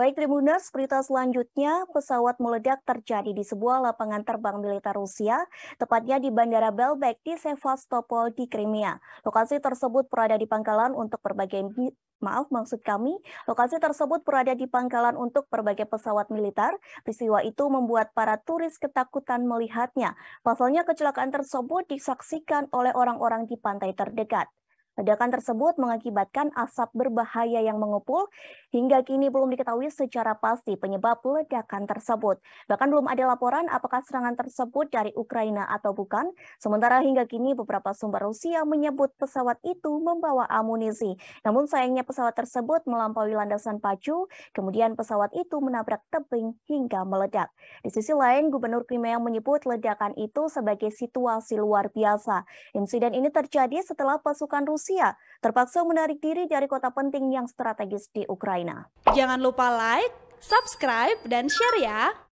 Baik Tribunas, berita selanjutnya, pesawat meledak terjadi di sebuah lapangan terbang militer Rusia, tepatnya di Bandara Belbek di Sevastopol di Crimea. Lokasi tersebut berada di pangkalan untuk berbagai Maaf, maksud kami, lokasi tersebut berada di pangkalan untuk berbagai pesawat militer. Peristiwa itu membuat para turis ketakutan melihatnya. Pasalnya, kecelakaan tersebut disaksikan oleh orang-orang di pantai terdekat. Ledakan tersebut mengakibatkan asap berbahaya yang mengepul. Hingga kini belum diketahui secara pasti penyebab ledakan tersebut. Bahkan belum ada laporan apakah serangan tersebut dari Ukraina atau bukan. Sementara hingga kini beberapa sumber Rusia menyebut pesawat itu membawa amunisi. Namun sayangnya pesawat tersebut melampaui landasan pacu, kemudian pesawat itu menabrak tebing hingga meledak. Di sisi lain, Gubernur Crimea menyebut ledakan itu sebagai situasi luar biasa. Insiden ini terjadi setelah pasukan Rusia Rusia terpaksa menarik diri dari kota penting yang strategis di Ukraina. Jangan lupa like, subscribe, dan share ya!